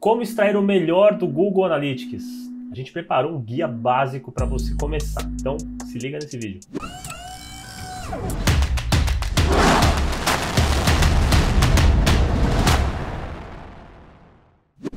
Como extrair o melhor do Google Analytics? A gente preparou um guia básico para você começar. Então, se liga nesse vídeo.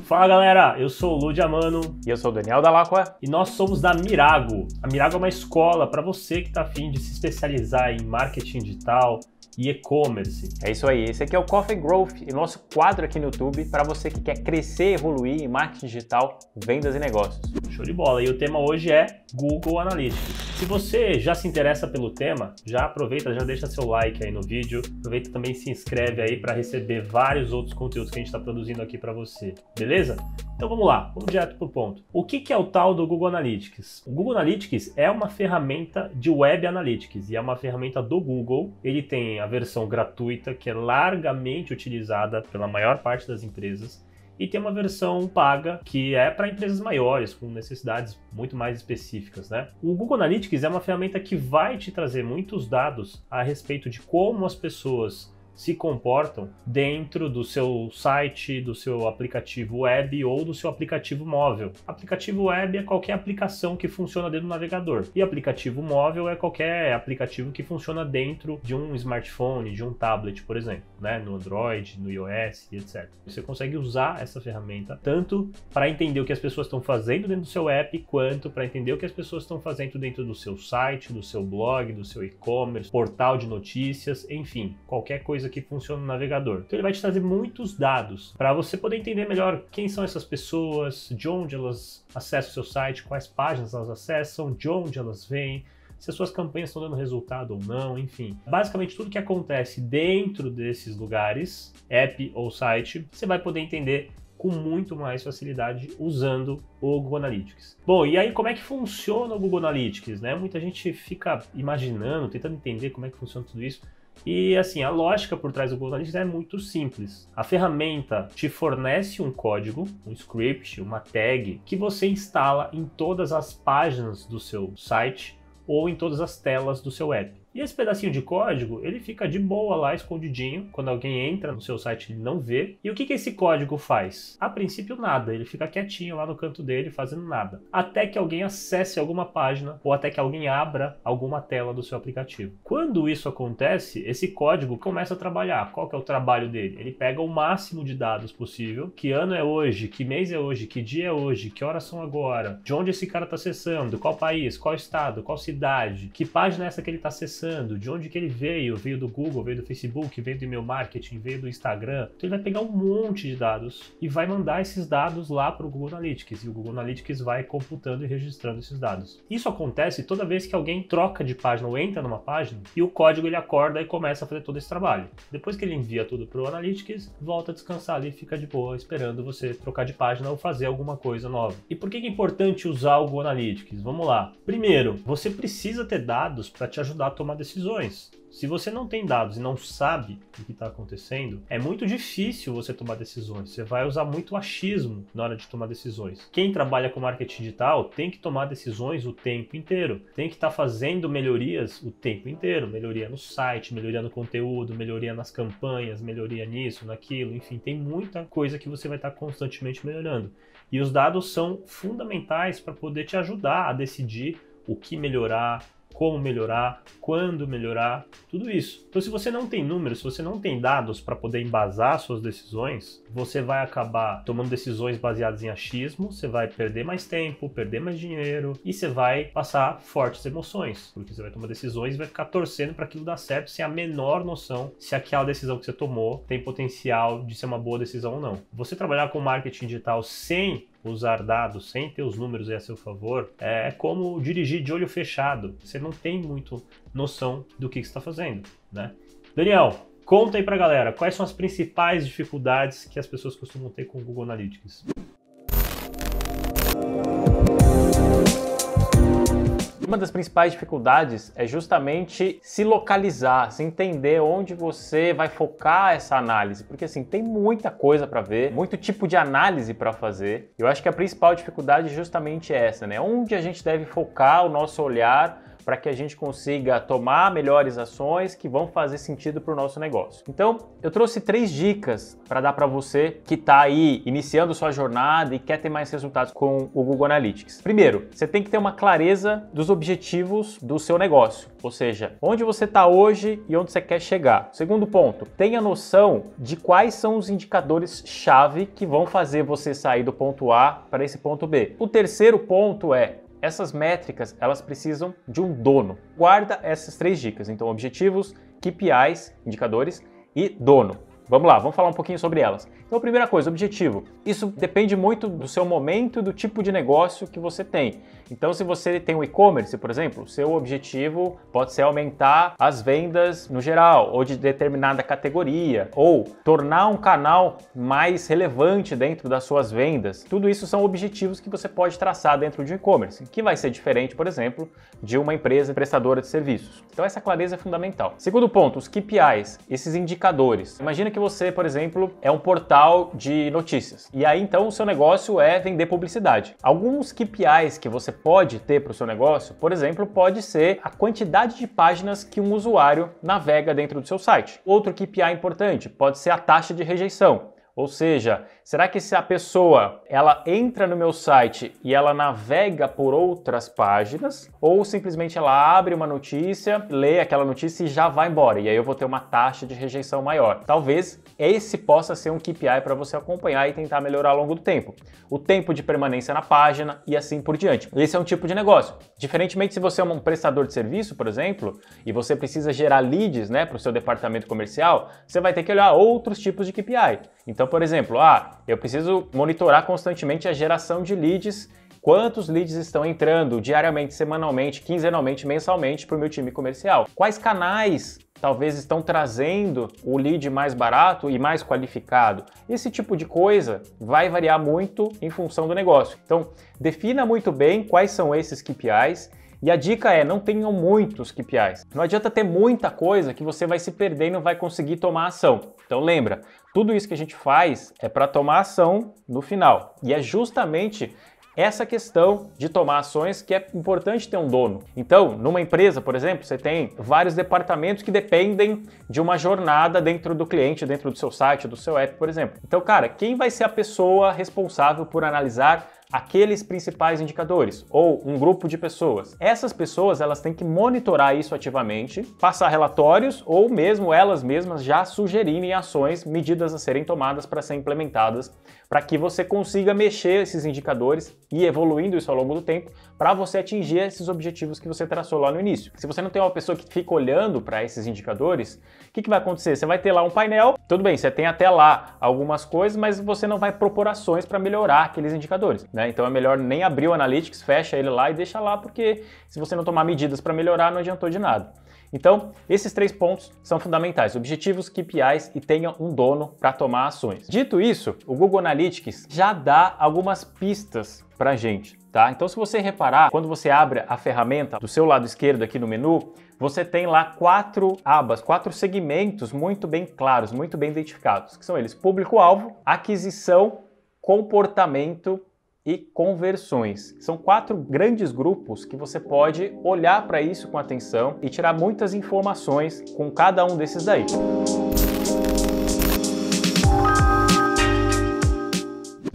Fala galera, eu sou o Lu Amano E eu sou o Daniel Dalacqua. E nós somos da Mirago. A Mirago é uma escola para você que está afim de se especializar em marketing digital, e e-commerce. É isso aí, esse aqui é o Coffee Growth, o nosso quadro aqui no YouTube para você que quer crescer, evoluir em marketing digital, vendas e negócios. Show de bola. E o tema hoje é Google Analytics. Se você já se interessa pelo tema, já aproveita, já deixa seu like aí no vídeo. Aproveita também se inscreve aí para receber vários outros conteúdos que a gente está produzindo aqui para você, beleza? Então vamos lá, vamos direto pro ponto. O que, que é o tal do Google Analytics? O Google Analytics é uma ferramenta de Web Analytics e é uma ferramenta do Google. Ele tem a versão gratuita que é largamente utilizada pela maior parte das empresas e tem uma versão paga que é para empresas maiores, com necessidades muito mais específicas, né? O Google Analytics é uma ferramenta que vai te trazer muitos dados a respeito de como as pessoas se comportam dentro do seu site, do seu aplicativo web ou do seu aplicativo móvel. Aplicativo web é qualquer aplicação que funciona dentro do navegador, e aplicativo móvel é qualquer aplicativo que funciona dentro de um smartphone, de um tablet, por exemplo, né? no Android, no iOS etc. Você consegue usar essa ferramenta tanto para entender o que as pessoas estão fazendo dentro do seu app, quanto para entender o que as pessoas estão fazendo dentro do seu site, do seu blog, do seu e-commerce, portal de notícias, enfim, qualquer coisa que funciona no navegador. Então ele vai te trazer muitos dados para você poder entender melhor quem são essas pessoas, de onde elas acessam o seu site, quais páginas elas acessam, de onde elas vêm, se as suas campanhas estão dando resultado ou não, enfim. Basicamente tudo que acontece dentro desses lugares, app ou site, você vai poder entender com muito mais facilidade usando o Google Analytics. Bom, e aí como é que funciona o Google Analytics, né? Muita gente fica imaginando, tentando entender como é que funciona tudo isso. E assim, a lógica por trás do Google Analytics é muito simples. A ferramenta te fornece um código, um script, uma tag que você instala em todas as páginas do seu site ou em todas as telas do seu app. E esse pedacinho de código, ele fica de boa lá, escondidinho. Quando alguém entra no seu site, ele não vê. E o que, que esse código faz? A princípio, nada. Ele fica quietinho lá no canto dele, fazendo nada. Até que alguém acesse alguma página ou até que alguém abra alguma tela do seu aplicativo. Quando isso acontece, esse código começa a trabalhar. Qual que é o trabalho dele? Ele pega o máximo de dados possível. Que ano é hoje? Que mês é hoje? Que dia é hoje? Que horas são agora? De onde esse cara está acessando? Qual país? Qual estado? Qual cidade? Que página é essa que ele está acessando? de onde que ele veio, veio do Google, veio do Facebook, veio do e-mail marketing, veio do Instagram. Então ele vai pegar um monte de dados e vai mandar esses dados lá para o Google Analytics e o Google Analytics vai computando e registrando esses dados. Isso acontece toda vez que alguém troca de página ou entra numa página e o código ele acorda e começa a fazer todo esse trabalho. Depois que ele envia tudo para o Analytics, volta a descansar ali e fica de boa esperando você trocar de página ou fazer alguma coisa nova. E por que é importante usar o Google Analytics? Vamos lá. Primeiro, você precisa ter dados para te ajudar a tomar tomar decisões. Se você não tem dados e não sabe o que está acontecendo, é muito difícil você tomar decisões. Você vai usar muito achismo na hora de tomar decisões. Quem trabalha com marketing digital tem que tomar decisões o tempo inteiro. Tem que estar tá fazendo melhorias o tempo inteiro. Melhoria no site, melhoria no conteúdo, melhoria nas campanhas, melhoria nisso, naquilo. Enfim, tem muita coisa que você vai estar tá constantemente melhorando. E os dados são fundamentais para poder te ajudar a decidir o que melhorar, como melhorar, quando melhorar, tudo isso. Então, se você não tem números, se você não tem dados para poder embasar suas decisões, você vai acabar tomando decisões baseadas em achismo, você vai perder mais tempo, perder mais dinheiro e você vai passar fortes emoções, porque você vai tomar decisões e vai ficar torcendo para aquilo dar certo sem a menor noção se aquela decisão que você tomou tem potencial de ser uma boa decisão ou não. Você trabalhar com marketing digital sem usar dados sem ter os números a seu favor é, é como dirigir de olho fechado. Você não tem muito noção do que, está fazendo, né? Daniel, conta aí para galera quais são as principais dificuldades que as pessoas costumam ter com o Google Analytics. Uma das principais dificuldades é justamente se localizar, se entender onde você vai focar essa análise, porque assim, tem muita coisa para ver, muito tipo de análise para fazer. Eu acho que a principal dificuldade é justamente essa, né? Onde a gente deve focar o nosso olhar para que a gente consiga tomar melhores ações que vão fazer sentido para o nosso negócio. Então, eu trouxe três dicas para dar para você que está aí iniciando sua jornada e quer ter mais resultados com o Google Analytics. Primeiro, você tem que ter uma clareza dos objetivos do seu negócio, ou seja, onde você está hoje e onde você quer chegar. Segundo ponto, tenha noção de quais são os indicadores-chave que vão fazer você sair do ponto A para esse ponto B. O terceiro ponto é essas métricas, elas precisam de um dono. Guarda essas três dicas, então objetivos, KPIs, indicadores e dono. Vamos lá, vamos falar um pouquinho sobre elas. Então, primeira coisa, objetivo. Isso depende muito do seu momento e do tipo de negócio que você tem. Então, se você tem um e-commerce, por exemplo, seu objetivo pode ser aumentar as vendas no geral, ou de determinada categoria, ou tornar um canal mais relevante dentro das suas vendas. Tudo isso são objetivos que você pode traçar dentro de um e-commerce, que vai ser diferente, por exemplo, de uma empresa prestadora de serviços. Então, essa clareza é fundamental. Segundo ponto, os KPIs, esses indicadores. Imagina que você, por exemplo, é um portal de notícias. E aí então o seu negócio é vender publicidade. Alguns KPIs que você pode ter para o seu negócio, por exemplo, pode ser a quantidade de páginas que um usuário navega dentro do seu site. Outro KPI importante pode ser a taxa de rejeição. Ou seja, será que se a pessoa ela entra no meu site e ela navega por outras páginas ou simplesmente ela abre uma notícia, lê aquela notícia e já vai embora e aí eu vou ter uma taxa de rejeição maior. Talvez esse possa ser um KPI para você acompanhar e tentar melhorar ao longo do tempo. O tempo de permanência na página e assim por diante. Esse é um tipo de negócio. Diferentemente se você é um prestador de serviço, por exemplo, e você precisa gerar leads, né, para o seu departamento comercial, você vai ter que olhar outros tipos de KPI. Então então, por exemplo, ah, eu preciso monitorar constantemente a geração de leads, quantos leads estão entrando diariamente, semanalmente, quinzenalmente, mensalmente para o meu time comercial. Quais canais talvez estão trazendo o lead mais barato e mais qualificado. Esse tipo de coisa vai variar muito em função do negócio. Então, defina muito bem quais são esses KPIs e a dica é, não tenham muitos KPIs. Não adianta ter muita coisa que você vai se perder e não vai conseguir tomar ação. Então lembra, tudo isso que a gente faz é para tomar ação no final. E é justamente essa questão de tomar ações que é importante ter um dono. Então, numa empresa, por exemplo, você tem vários departamentos que dependem de uma jornada dentro do cliente, dentro do seu site, do seu app, por exemplo. Então, cara, quem vai ser a pessoa responsável por analisar aqueles principais indicadores ou um grupo de pessoas. Essas pessoas elas têm que monitorar isso ativamente, passar relatórios ou mesmo elas mesmas já sugerirem ações, medidas a serem tomadas para serem implementadas para que você consiga mexer esses indicadores e evoluindo isso ao longo do tempo para você atingir esses objetivos que você traçou lá no início. Se você não tem uma pessoa que fica olhando para esses indicadores, o que, que vai acontecer? Você vai ter lá um painel, tudo bem, você tem até lá algumas coisas, mas você não vai propor ações para melhorar aqueles indicadores. Né? Então é melhor nem abrir o Analytics, fecha ele lá e deixa lá, porque se você não tomar medidas para melhorar, não adiantou de nada. Então, esses três pontos são fundamentais: objetivos, KPIs e tenha um dono para tomar ações. Dito isso, o Google Analytics já dá algumas pistas para gente, tá? Então, se você reparar, quando você abre a ferramenta do seu lado esquerdo aqui no menu, você tem lá quatro abas, quatro segmentos muito bem claros, muito bem identificados, que são eles: público-alvo, aquisição, comportamento e conversões. São quatro grandes grupos que você pode olhar para isso com atenção e tirar muitas informações com cada um desses daí.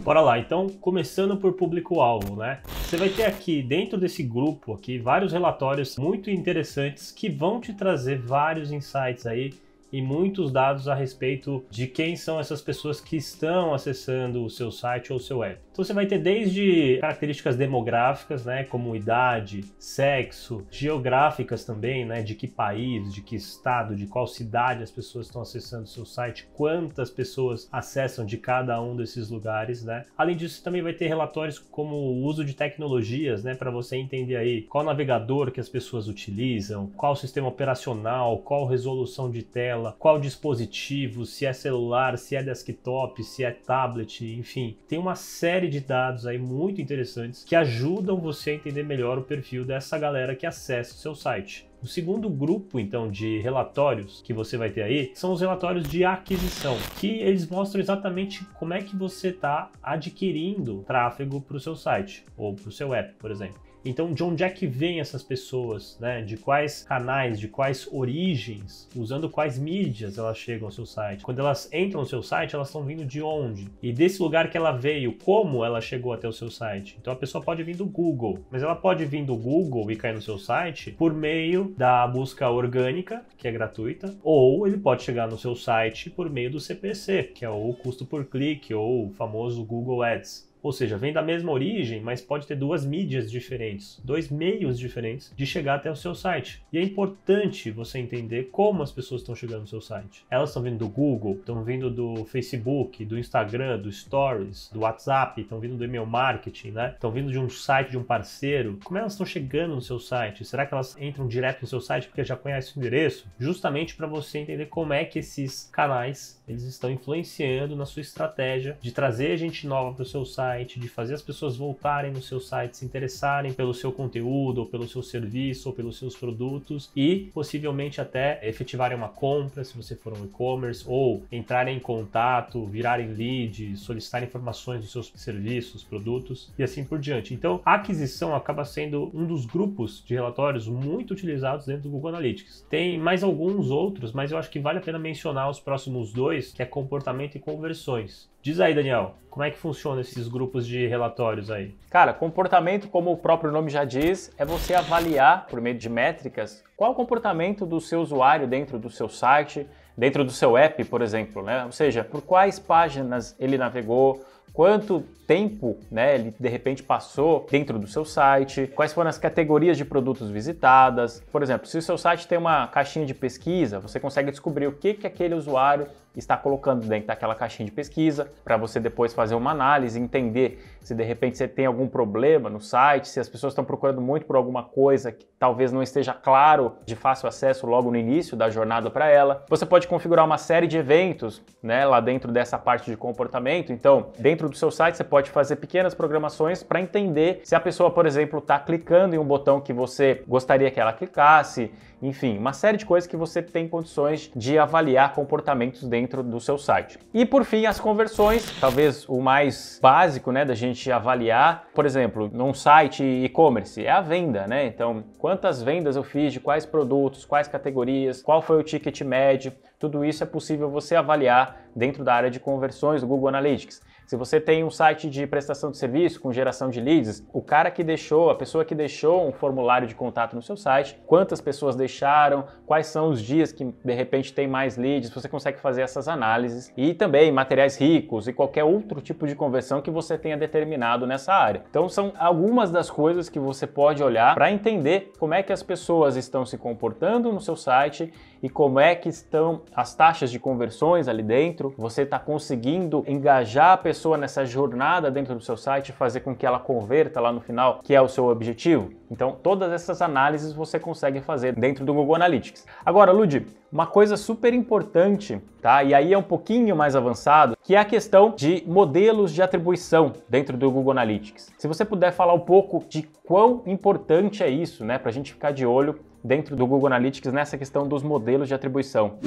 Bora lá, então começando por público-alvo, né? Você vai ter aqui dentro desse grupo aqui vários relatórios muito interessantes que vão te trazer vários insights aí e muitos dados a respeito de quem são essas pessoas que estão acessando o seu site ou o seu app. Então você vai ter desde características demográficas, né, como idade, sexo, geográficas também, né, de que país, de que estado, de qual cidade as pessoas estão acessando o seu site, quantas pessoas acessam de cada um desses lugares, né? Além disso, você também vai ter relatórios como o uso de tecnologias, né, para você entender aí qual navegador que as pessoas utilizam, qual sistema operacional, qual resolução de tela, qual dispositivo, se é celular, se é desktop, se é tablet, enfim, tem uma série série de dados aí muito interessantes que ajudam você a entender melhor o perfil dessa galera que acessa o seu site. O segundo grupo, então, de relatórios que você vai ter aí são os relatórios de aquisição, que eles mostram exatamente como é que você está adquirindo tráfego para o seu site ou para o seu app, por exemplo. Então, de onde é que vêm essas pessoas, né? De quais canais, de quais origens, usando quais mídias elas chegam ao seu site? Quando elas entram no seu site, elas estão vindo de onde? E desse lugar que ela veio, como ela chegou até o seu site? Então, a pessoa pode vir do Google, mas ela pode vir do Google e cair no seu site por meio da busca orgânica, que é gratuita, ou ele pode chegar no seu site por meio do CPC, que é o custo por clique ou o famoso Google Ads. Ou seja, vem da mesma origem, mas pode ter duas mídias diferentes, dois meios diferentes de chegar até o seu site. E é importante você entender como as pessoas estão chegando no seu site. Elas estão vindo do Google, estão vindo do Facebook, do Instagram, do Stories, do WhatsApp, estão vindo do e-mail marketing, né? Estão vindo de um site de um parceiro. Como elas estão chegando no seu site? Será que elas entram direto no seu site porque já conhecem o endereço? Justamente para você entender como é que esses canais eles estão influenciando na sua estratégia de trazer gente nova para o seu site site, de fazer as pessoas voltarem no seu site, se interessarem pelo seu conteúdo, ou pelo seu serviço, ou pelos seus produtos e possivelmente até efetivarem uma compra, se você for um e-commerce, ou entrarem em contato, virarem lead, solicitar informações dos seus serviços, produtos e assim por diante. Então, a aquisição acaba sendo um dos grupos de relatórios muito utilizados dentro do Google Analytics. Tem mais alguns outros, mas eu acho que vale a pena mencionar os próximos dois, que é comportamento e conversões. Diz aí, Daniel, como é que funciona esses grupos de relatórios aí? Cara, comportamento, como o próprio nome já diz, é você avaliar, por meio de métricas, qual o comportamento do seu usuário dentro do seu site, dentro do seu app, por exemplo, né? Ou seja, por quais páginas ele navegou, quanto tempo né, ele de repente passou dentro do seu site, quais foram as categorias de produtos visitadas. Por exemplo, se o seu site tem uma caixinha de pesquisa, você consegue descobrir o que, que aquele usuário está colocando dentro daquela caixinha de pesquisa, para você depois fazer uma análise, entender se de repente você tem algum problema no site, se as pessoas estão procurando muito por alguma coisa que talvez não esteja claro de fácil acesso logo no início da jornada para ela. Você pode configurar uma série de eventos, né, lá dentro dessa parte de comportamento. Então, dentro do seu site você pode fazer pequenas programações para entender se a pessoa, por exemplo, está clicando em um botão que você gostaria que ela clicasse, enfim, uma série de coisas que você tem condições de avaliar comportamentos dentro do seu site. E por fim, as conversões, talvez o mais básico, né, da gente avaliar, por exemplo, num site e-commerce, é a venda, né? Então, quantas vendas eu fiz de quais produtos, quais categorias, qual foi o ticket médio, tudo isso é possível você avaliar dentro da área de conversões do Google Analytics. Se você tem um site de prestação de serviço com geração de leads, o cara que deixou, a pessoa que deixou um formulário de contato no seu site, quantas pessoas deixaram, quais são os dias que de repente tem mais leads, você consegue fazer essas análises e também materiais ricos e qualquer outro tipo de conversão que você tenha determinado nessa área. Então são algumas das coisas que você pode olhar para entender como é que as pessoas estão se comportando no seu site e como é que estão as taxas de conversões ali dentro. Você está conseguindo engajar a pessoa nessa jornada dentro do seu site, fazer com que ela converta lá no final, que é o seu objetivo. Então, todas essas análises você consegue fazer dentro do Google Analytics. Agora, Lud, uma coisa super importante, tá? E aí é um pouquinho mais avançado, que é a questão de modelos de atribuição dentro do Google Analytics. Se você puder falar um pouco de quão importante é isso, né, para a gente ficar de olho dentro do Google Analytics nessa questão dos modelos de atribuição.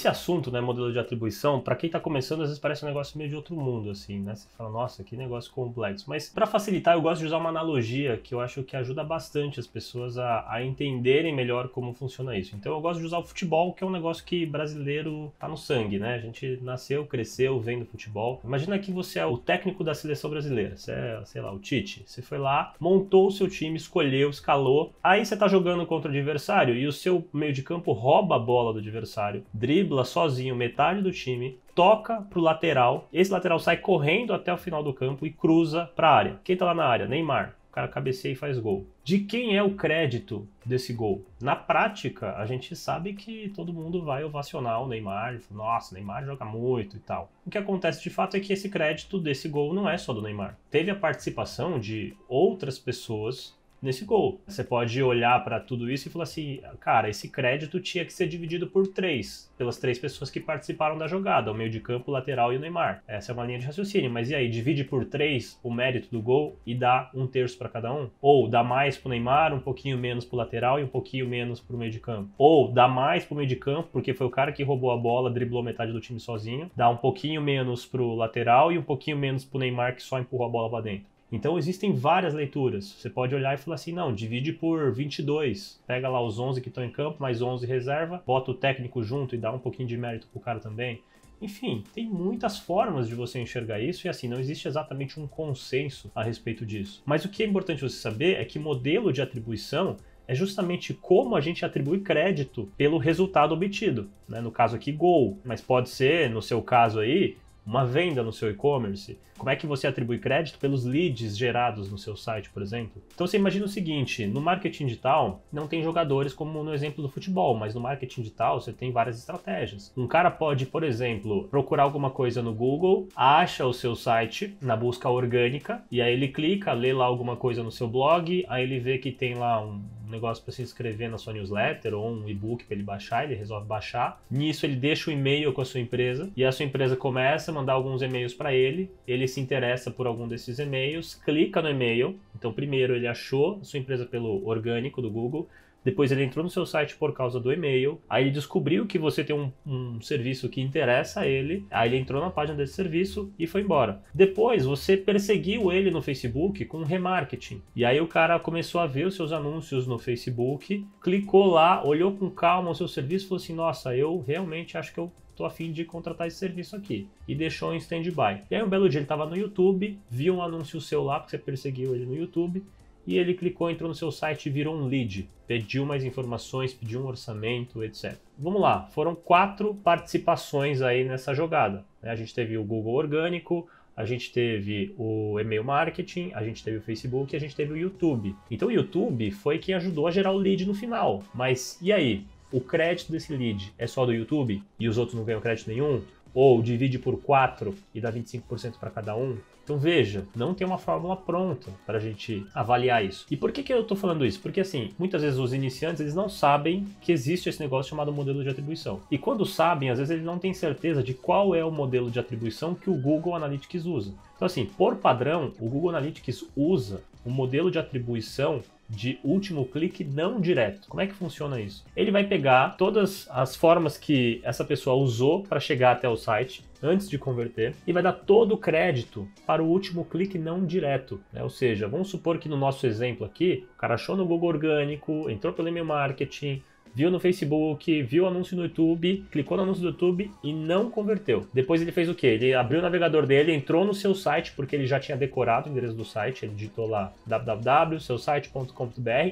esse assunto, né, modelo de atribuição, para quem está começando, às vezes parece um negócio meio de outro mundo, assim, né? Você fala, nossa, que negócio complexo. Mas para facilitar, eu gosto de usar uma analogia que eu acho que ajuda bastante as pessoas a, a entenderem melhor como funciona isso. Então, eu gosto de usar o futebol, que é um negócio que brasileiro tá no sangue, né? A gente nasceu, cresceu vendo futebol. Imagina que você é o técnico da seleção brasileira, você é, sei lá, o Tite. Você foi lá, montou o seu time, escolheu, escalou. Aí você tá jogando contra o adversário e o seu meio de campo rouba a bola do adversário, dribla dribla sozinho metade do time, toca pro lateral, esse lateral sai correndo até o final do campo e cruza pra área. Quem tá lá na área? Neymar. O cara cabeceia e faz gol. De quem é o crédito desse gol? Na prática, a gente sabe que todo mundo vai ovacionar o Neymar, nossa, o Neymar joga muito e tal. O que acontece de fato é que esse crédito desse gol não é só do Neymar. Teve a participação de outras pessoas nesse gol. Você pode olhar para tudo isso e falar assim, cara, esse crédito tinha que ser dividido por três, pelas três pessoas que participaram da jogada, o meio de campo, o lateral e o Neymar. Essa é uma linha de raciocínio, mas e aí, divide por três o mérito do gol e dá um terço para cada um? Ou dá mais para o Neymar, um pouquinho menos para o lateral e um pouquinho menos para o meio de campo? Ou dá mais para o meio de campo, porque foi o cara que roubou a bola, driblou metade do time sozinho, dá um pouquinho menos para o lateral e um pouquinho menos para o Neymar que só empurrou a bola para dentro. Então existem várias leituras. Você pode olhar e falar assim: não, divide por 22. Pega lá os 11 que estão em campo, mais 11 reserva, bota o técnico junto e dá um pouquinho de mérito pro cara também. Enfim, tem muitas formas de você enxergar isso e assim, não existe exatamente um consenso a respeito disso. Mas o que é importante você saber é que modelo de atribuição é justamente como a gente atribui crédito pelo resultado obtido. Né? No caso aqui, gol. Mas pode ser, no seu caso aí, uma venda no seu e-commerce? Como é que você atribui crédito pelos leads gerados no seu site, por exemplo? Então você imagina o seguinte: no marketing digital não tem jogadores como no exemplo do futebol, mas no marketing digital você tem várias estratégias. Um cara pode, por exemplo, procurar alguma coisa no Google, acha o seu site na busca orgânica e aí ele clica, lê lá alguma coisa no seu blog, aí ele vê que tem lá um negócio para se inscrever na sua newsletter ou um e-book para ele baixar, ele resolve baixar. Nisso ele deixa o e-mail com a sua empresa e a sua empresa começa a mandar alguns e-mails para ele. Ele se interessa por algum desses e-mails, clica no e-mail. Então primeiro ele achou a sua empresa pelo orgânico do Google depois ele entrou no seu site por causa do e-mail, aí ele descobriu que você tem um, um, serviço que interessa a ele, aí ele entrou na página desse serviço e foi embora. Depois você perseguiu ele no Facebook com remarketing, e aí o cara começou a ver os seus anúncios no Facebook, clicou lá, olhou com calma o seu serviço e falou assim: Nossa, eu realmente acho que eu tô afim de contratar esse serviço aqui. E deixou em stand-by. E aí um belo dia ele estava no YouTube, viu um anúncio seu lá, porque você perseguiu ele no YouTube, e ele clicou, entrou no seu site e virou um lead. Pediu mais informações, pediu um orçamento, etc. Vamos lá, foram quatro participações aí nessa jogada. Né? A gente teve o Google Orgânico, a gente teve o e-mail marketing, a gente teve o Facebook, e a gente teve o YouTube. Então o YouTube foi quem ajudou a gerar o lead no final. Mas e aí? O crédito desse lead é só do YouTube e os outros não ganham crédito nenhum? ou divide por 4 e dá 25% para cada um. Então veja, não tem uma fórmula pronta para a gente avaliar isso. E por que, que eu estou falando isso? Porque assim, muitas vezes os iniciantes eles não sabem que existe esse negócio chamado modelo de atribuição. E quando sabem, às vezes eles não têm certeza de qual é o modelo de atribuição que o Google Analytics usa. Então assim, por padrão, o Google Analytics usa o modelo de atribuição de último clique não direto. Como é que funciona isso? Ele vai pegar todas as formas que essa pessoa usou para chegar até o site antes de converter e vai dar todo o crédito para o último clique não direto. Né? Ou seja, vamos supor que no nosso exemplo aqui, o cara achou no Google Orgânico, entrou pelo e-mail marketing, viu no Facebook, viu o anúncio no YouTube, clicou no anúncio do YouTube e não converteu. Depois ele fez o quê? Ele abriu o navegador dele, entrou no seu site, porque ele já tinha decorado o endereço do site, ele digitou lá www.seusite.com.br,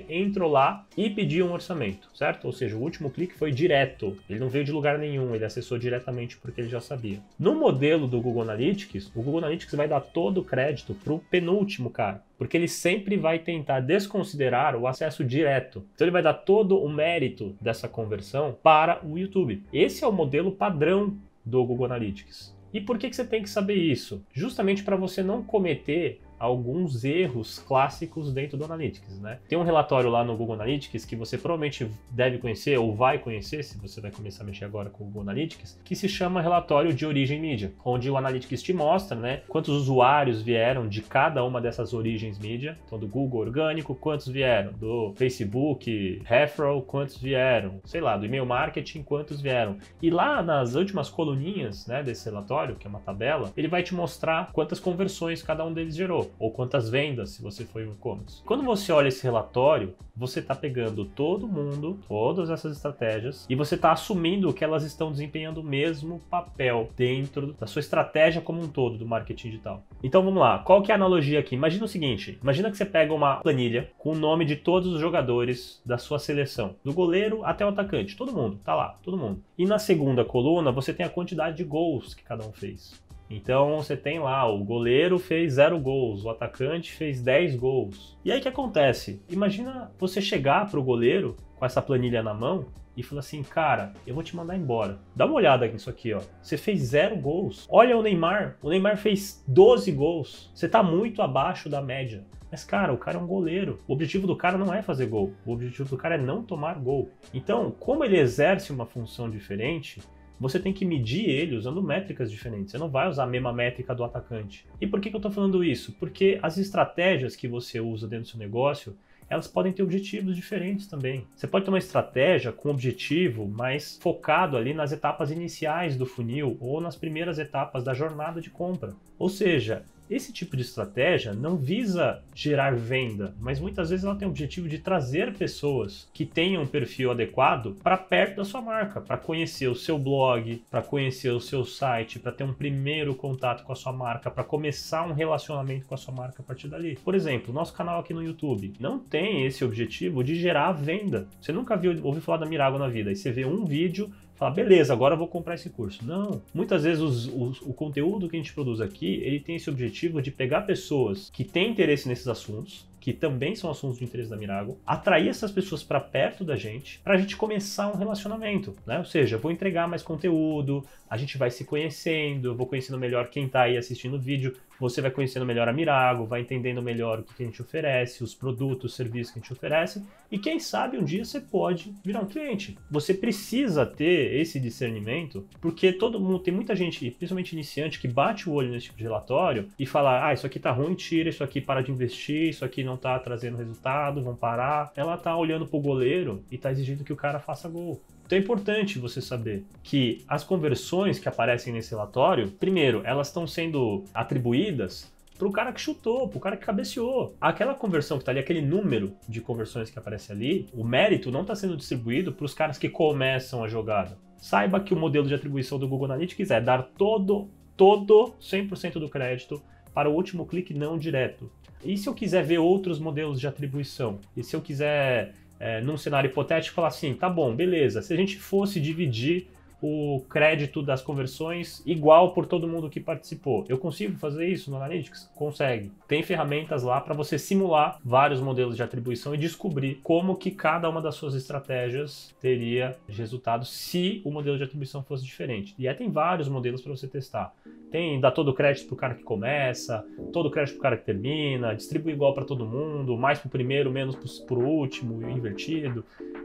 entrou lá e pediu um orçamento, certo? Ou seja, o último clique foi direto, ele não veio de lugar nenhum, ele acessou diretamente porque ele já sabia. No modelo do Google Analytics, o Google Analytics vai dar todo o crédito para o penúltimo cara porque ele sempre vai tentar desconsiderar o acesso direto. Então ele vai dar todo o mérito dessa conversão para o YouTube. Esse é o modelo padrão do Google Analytics. E por que, que você tem que saber isso? Justamente para você não cometer alguns erros clássicos dentro do Analytics, né? Tem um relatório lá no Google Analytics que você provavelmente deve conhecer ou vai conhecer se você vai começar a mexer agora com o Google Analytics, que se chama relatório de origem mídia, onde o Analytics te mostra, né, quantos usuários vieram de cada uma dessas origens mídia, então do Google orgânico, quantos vieram do Facebook, referral, quantos vieram, sei lá, do e-mail marketing, quantos vieram. E lá nas últimas coluninhas, né, desse relatório, que é uma tabela, ele vai te mostrar quantas conversões cada um deles gerou ou quantas vendas se você foi no e-commerce. Quando você olha esse relatório, você está pegando todo mundo, todas essas estratégias, e você está assumindo que elas estão desempenhando o mesmo papel dentro da sua estratégia como um todo do marketing digital. Então vamos lá, qual que é a analogia aqui? Imagina o seguinte, imagina que você pega uma planilha com o nome de todos os jogadores da sua seleção, do goleiro até o atacante, todo mundo, tá lá, todo mundo. E na segunda coluna você tem a quantidade de gols que cada um fez. Então você tem lá, o goleiro fez zero gols, o atacante fez 10 gols. E aí o que acontece? Imagina você chegar para o goleiro com essa planilha na mão e falar assim, cara, eu vou te mandar embora. Dá uma olhada nisso aqui, ó. Você fez zero gols. Olha o Neymar. O Neymar fez 12 gols. Você tá muito abaixo da média. Mas, cara, o cara é um goleiro. O objetivo do cara não é fazer gol. O objetivo do cara é não tomar gol. Então, como ele exerce uma função diferente, você tem que medir ele usando métricas diferentes. Você não vai usar a mesma métrica do atacante. E por que, que eu estou falando isso? Porque as estratégias que você usa dentro do seu negócio, elas podem ter objetivos diferentes também. Você pode ter uma estratégia com objetivo mais focado ali nas etapas iniciais do funil ou nas primeiras etapas da jornada de compra. Ou seja, esse tipo de estratégia não visa gerar venda, mas muitas vezes ela tem o objetivo de trazer pessoas que tenham um perfil adequado para perto da sua marca, para conhecer o seu blog, para conhecer o seu site, para ter um primeiro contato com a sua marca, para começar um relacionamento com a sua marca a partir dali. Por exemplo, nosso canal aqui no YouTube não tem esse objetivo de gerar venda. Você nunca viu, ouviu falar da Mirago na vida, e você vê um vídeo falar, beleza, agora eu vou comprar esse curso. Não. Muitas vezes os, os, o conteúdo que a gente produz aqui, ele tem esse objetivo de pegar pessoas que têm interesse nesses assuntos, que também são assuntos de interesse da Mirago, atrair essas pessoas para perto da gente, para a gente começar um relacionamento, né? Ou seja, vou entregar mais conteúdo, a gente vai se conhecendo, eu vou conhecendo melhor quem está aí assistindo o vídeo, você vai conhecendo melhor a Mirago, vai entendendo melhor o que a gente oferece, os produtos, os serviços que a gente oferece, e quem sabe um dia você pode virar um cliente. Você precisa ter esse discernimento, porque todo mundo, tem muita gente, principalmente iniciante, que bate o olho nesse tipo de relatório e fala: ah, isso aqui tá ruim, tira, isso aqui para de investir, isso aqui não tá trazendo resultado, vão parar. Ela tá olhando pro goleiro e tá exigindo que o cara faça gol. Então é importante você saber que as conversões que aparecem nesse relatório, primeiro, elas estão sendo atribuídas pro cara que chutou, pro cara que cabeceou. Aquela conversão que tá ali, aquele número de conversões que aparece ali, o mérito não está sendo distribuído para os caras que começam a jogada. Saiba que o modelo de atribuição do Google Analytics é dar todo, todo 100% do crédito para o último clique não direto. E se eu quiser ver outros modelos de atribuição? E se eu quiser, é, num cenário hipotético, falar assim, tá bom, beleza, se a gente fosse dividir o crédito das conversões igual por todo mundo que participou. Eu consigo fazer isso no Analytics? Consegue. Tem ferramentas lá para você simular vários modelos de atribuição e descobrir como que cada uma das suas estratégias teria resultado se o modelo de atribuição fosse diferente. E aí tem vários modelos para você testar. Tem dá todo o crédito pro cara que começa, todo o crédito pro cara que termina, distribui igual para todo mundo, mais pro primeiro, menos para pro último, invertido.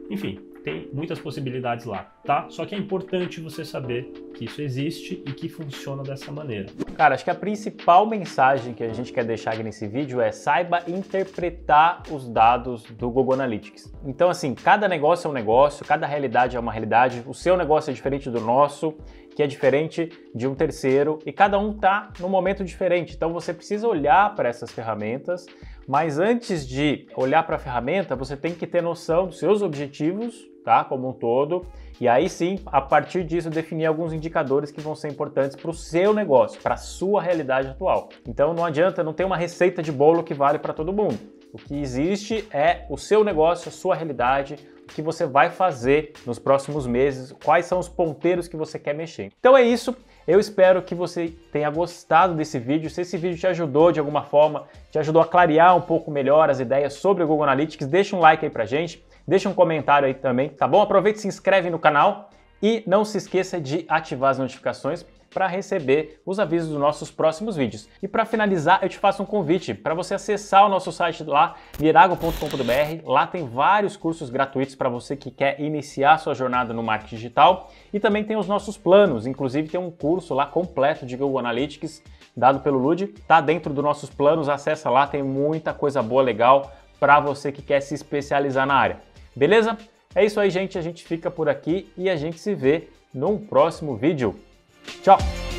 Enfim, tem muitas possibilidades lá, tá? Só que é importante você saber que isso existe e que funciona dessa maneira. Cara, acho que a principal mensagem que a gente quer deixar aqui nesse vídeo é saiba interpretar os dados do Google Analytics. Então, assim, cada negócio é um negócio, cada realidade é uma realidade, o seu negócio é diferente do nosso, que é diferente de um terceiro, e cada um tá num momento diferente. Então, você precisa olhar para essas ferramentas, mas antes de olhar para a ferramenta, você tem que ter noção dos seus objetivos tá? Como um todo. E aí sim, a partir disso, definir alguns indicadores que vão ser importantes para o seu negócio, para a sua realidade atual. Então não adianta, não tem uma receita de bolo que vale para todo mundo. O que existe é o seu negócio, a sua realidade, o que você vai fazer nos próximos meses, quais são os ponteiros que você quer mexer. Então é isso. Eu espero que você tenha gostado desse vídeo. Se esse vídeo te ajudou de alguma forma, te ajudou a clarear um pouco melhor as ideias sobre o Google Analytics, deixa um like aí pra gente, deixa um comentário aí também, tá bom? Aproveita e se inscreve no canal e não se esqueça de ativar as notificações para receber os avisos dos nossos próximos vídeos. E para finalizar, eu te faço um convite para você acessar o nosso site lá, mirago.com.br. Lá tem vários cursos gratuitos para você que quer iniciar sua jornada no marketing digital e também tem os nossos planos, inclusive tem um curso lá completo de Google Analytics dado pelo Lud, tá dentro dos nossos planos, acessa lá, tem muita coisa boa legal para você que quer se especializar na área. Beleza? É isso aí, gente. A gente fica por aqui e a gente se vê num próximo vídeo. Tchau!